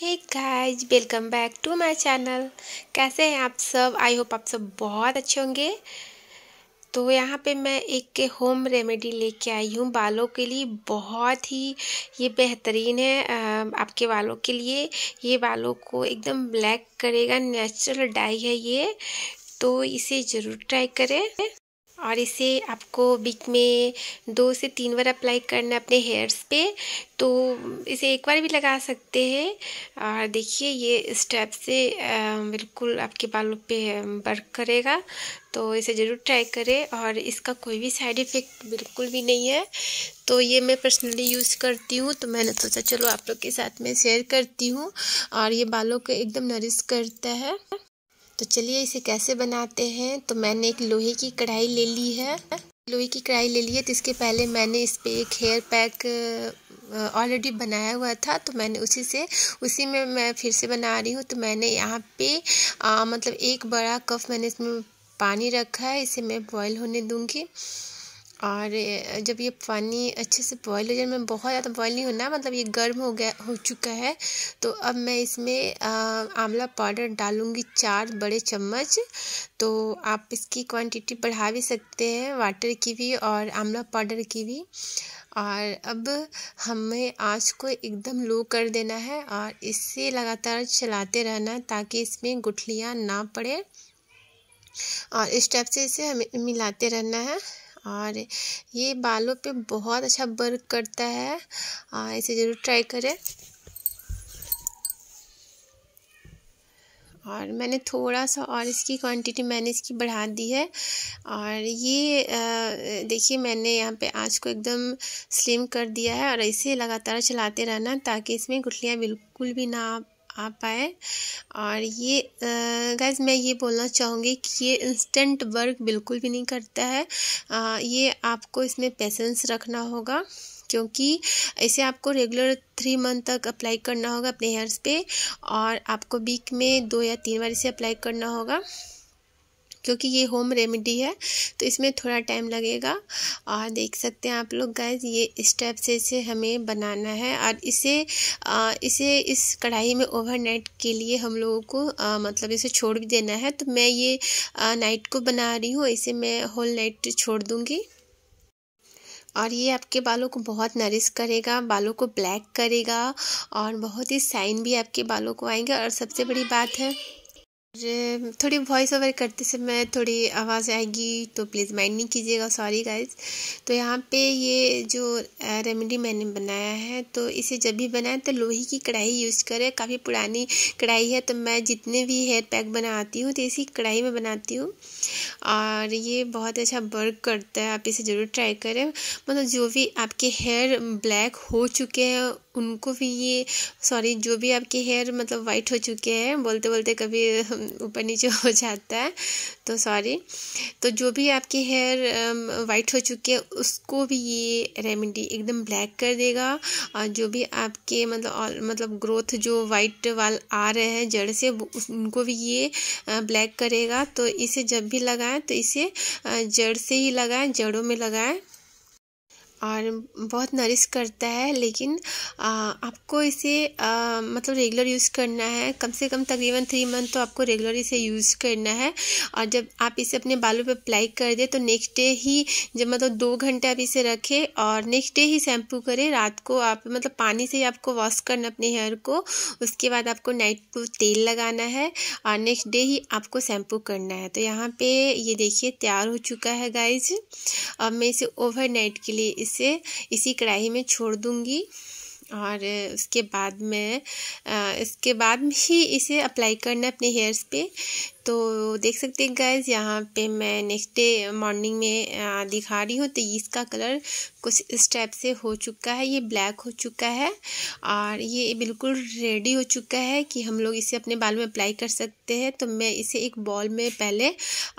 hey guys welcome back to my channel कैसे हैं आप सब आई होप आप सब बहुत अच्छे होंगे तो यहाँ पे मैं एक होम रेमेडी लेके आई हूँ बालों के लिए बहुत ही ये बेहतरीन है आपके बालों के लिए ये बालों को एकदम ब्लैक करेगा नेचुरल डाई है ये तो इसे ज़रूर ट्राई करें और इसे आपको बीच में दो से तीन बार अप्लाई करना है अपने हेयर्स पे तो इसे एक बार भी लगा सकते हैं और देखिए ये स्टेप से बिल्कुल आपके बालों पे वर्क करेगा तो इसे ज़रूर ट्राई करें और इसका कोई भी साइड इफ़ेक्ट बिल्कुल भी नहीं है तो ये मैं पर्सनली यूज़ करती हूँ तो मैंने सोचा चलो आप लोग के साथ में शेयर करती हूँ और ये बालों को एकदम नरिश करता है तो चलिए इसे कैसे बनाते हैं तो मैंने एक लोहे की कढ़ाई ले ली है लोहे की कढ़ाई ले ली है तो इसके पहले मैंने इस पर एक हेयर पैक ऑलरेडी बनाया हुआ था तो मैंने उसी से उसी में मैं फिर से बना रही हूँ तो मैंने यहाँ पे आ, मतलब एक बड़ा कफ मैंने इसमें पानी रखा है इसे मैं बॉयल होने दूँगी और जब ये पानी अच्छे से बॉयल हो जाए मैं बहुत ज़्यादा बॉयल नहीं होना मतलब ये गर्म हो गया हो चुका है तो अब मैं इसमें आंवला पाउडर डालूँगी चार बड़े चम्मच तो आप इसकी क्वांटिटी बढ़ा भी सकते हैं वाटर की भी और आंवला पाउडर की भी और अब हमें आँच को एकदम लो कर देना है और इसे लगातार चलाते रहना है ताकि इसमें गुठलियाँ ना पड़े और इस टाइप से इसे हमें मिलाते रहना है और ये बालों पे बहुत अच्छा वर्क करता है आ, इसे ज़रूर ट्राई करें और मैंने थोड़ा सा और इसकी क्वांटिटी मैंने इसकी बढ़ा दी है और ये देखिए मैंने यहाँ पे आँच को एकदम स्लिम कर दिया है और इसे लगातार चलाते रहना ताकि इसमें गुठलियाँ बिल्कुल भी ना आ पाए और ये गैस मैं ये बोलना चाहूँगी कि ये इंस्टेंट वर्क बिल्कुल भी नहीं करता है आ, ये आपको इसमें पेशेंस रखना होगा क्योंकि इसे आपको रेगुलर थ्री मंथ तक अप्लाई करना होगा अपने हेयर्स पे और आपको वीक में दो या तीन बार इसे अप्लाई करना होगा क्योंकि ये होम रेमेडी है तो इसमें थोड़ा टाइम लगेगा और देख सकते हैं आप लोग गैस ये स्टेप से इसे हमें बनाना है और इसे आ, इसे इस कढ़ाई में ओवरनाइट के लिए हम लोगों को आ, मतलब इसे छोड़ भी देना है तो मैं ये आ, नाइट को बना रही हूँ इसे मैं होल नाइट छोड़ दूँगी और ये आपके बालों को बहुत नरिश करेगा बालों को ब्लैक करेगा और बहुत ही साइन भी आपके बालों को आएंगे और सबसे बड़ी बात है मुझे थोड़ी वॉइस ओवर करते समय थोड़ी आवाज़ आएगी तो प्लीज़ माइंड नहीं कीजिएगा सॉरी गाइज तो यहाँ पे ये जो रेमेडी मैंने बनाया है तो इसे जब भी बनाए तो लोहे की कढ़ाई यूज़ करें काफ़ी पुरानी कढ़ाई है तो मैं जितने भी हेयर पैक बनाती हूँ तो इसी कढ़ाई में बनाती हूँ और ये बहुत अच्छा वर्क करता है आप इसे ज़रूर ट्राई करें मतलब जो भी आपके हेयर ब्लैक हो चुके हैं उनको भी ये सॉरी जो भी आपके हेयर मतलब वाइट हो चुके हैं बोलते बोलते कभी ऊपर नीचे हो जाता है तो सॉरी तो जो भी आपके हेयर वाइट um, हो चुके हैं उसको भी ये रेमेडी एकदम ब्लैक कर देगा और जो भी आपके मतलब मतलब ग्रोथ जो वाइट वाल आ रहे हैं जड़ से उनको भी ये ब्लैक uh, करेगा तो इसे जब भी लगाएं तो इसे uh, जड़ से ही लगाएं जड़ों में लगाएं और बहुत नरिश करता है लेकिन आ, आपको इसे आ, मतलब रेगुलर यूज़ करना है कम से कम तकरीबन थ्री मंथ तो आपको रेगुलर इसे यूज़ करना है और जब आप इसे अपने बालों पे अप्लाई कर दे तो नेक्स्ट डे ही जब मतलब दो घंटे आप इसे रखें और नेक्स्ट डे ही शैम्पू करें रात को आप मतलब पानी से ही आपको वॉश करना अपने हेयर को उसके बाद आपको नाइट को तेल लगाना है और नेक्स्ट डे ही आपको शैम्पू करना है तो यहाँ पर ये देखिए तैयार हो चुका है गाइज अब मैं इसे ओवर के लिए इस इसे इसी कढ़ाई में छोड़ दूँगी और उसके बाद मैं इसके बाद ही इसे अप्लाई करना अपने हेयर्स पे तो देख सकते हैं गैस यहाँ पे मैं नेक्स्ट डे मॉर्निंग में दिखा रही हूँ तो इसका कलर कुछ इस टाइप से हो चुका है ये ब्लैक हो चुका है और ये बिल्कुल रेडी हो चुका है कि हम लोग इसे अपने बाल में अप्लाई कर सकते हैं तो मैं इसे एक बॉल में पहले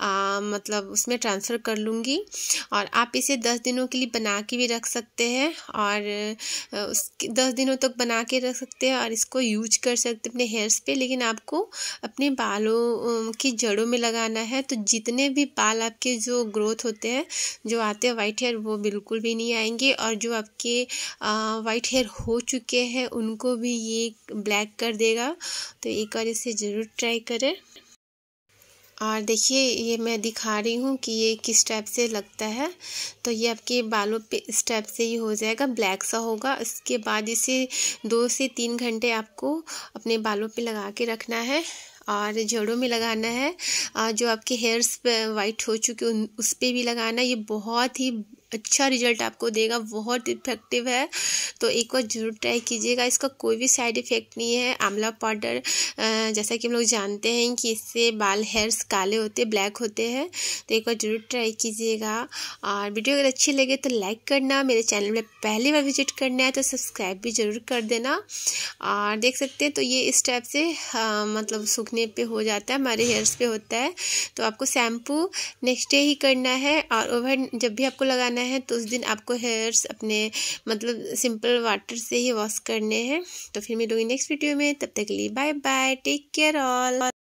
आ, मतलब उसमें ट्रांसफ़र कर लूँगी और आप इसे दस दिनों के लिए बना के भी रख सकते हैं और उस दस दिनों तक बना के रख सकते हैं और इसको यूज कर सकते अपने हेयर्स पे लेकिन आपको अपने बालों की जड़ों में लगाना है तो जितने भी बाल आपके जो ग्रोथ होते हैं जो आते हैं वाइट हेयर वो बिल्कुल भी नहीं आएंगे और जो आपके वाइट हेयर हो चुके हैं उनको भी ये ब्लैक कर देगा तो एक बार इसे ज़रूर ट्राई करें और देखिए ये मैं दिखा रही हूँ कि ये किस टाइप से लगता है तो ये आपके बालों पे इस टाइप से ही हो जाएगा ब्लैक सा होगा इसके बाद इसे दो से तीन घंटे आपको अपने बालों पे लगा के रखना है और जड़ों में लगाना है जो आपके हेयर्स वाइट हो चुके उन उस पर भी लगाना ये बहुत ही अच्छा रिजल्ट आपको देगा बहुत इफेक्टिव है तो एक बार जरूर ट्राई कीजिएगा इसका कोई भी साइड इफ़ेक्ट नहीं है आंवला पाउडर जैसा कि हम लोग जानते हैं कि इससे बाल हेयर्स काले होते ब्लैक होते हैं तो एक बार जरूर ट्राई कीजिएगा और वीडियो अगर अच्छी लगे तो लाइक करना मेरे चैनल में पहली बार विजिट करना है तो सब्सक्राइब भी ज़रूर कर देना और देख सकते हैं तो ये इस टाइप से आ, मतलब सूखने पे हो जाता है हमारे हेयर्स पे होता है तो आपको शैम्पू नेक्स्ट डे ही करना है और ओवर जब भी आपको लगाना है करना हैं तो उस दिन आपको हेयर्स अपने मतलब सिंपल वाटर से ही वॉश करने हैं तो फिर मिलूंगी नेक्स्ट वीडियो में तब तक के लिए bye bye take care all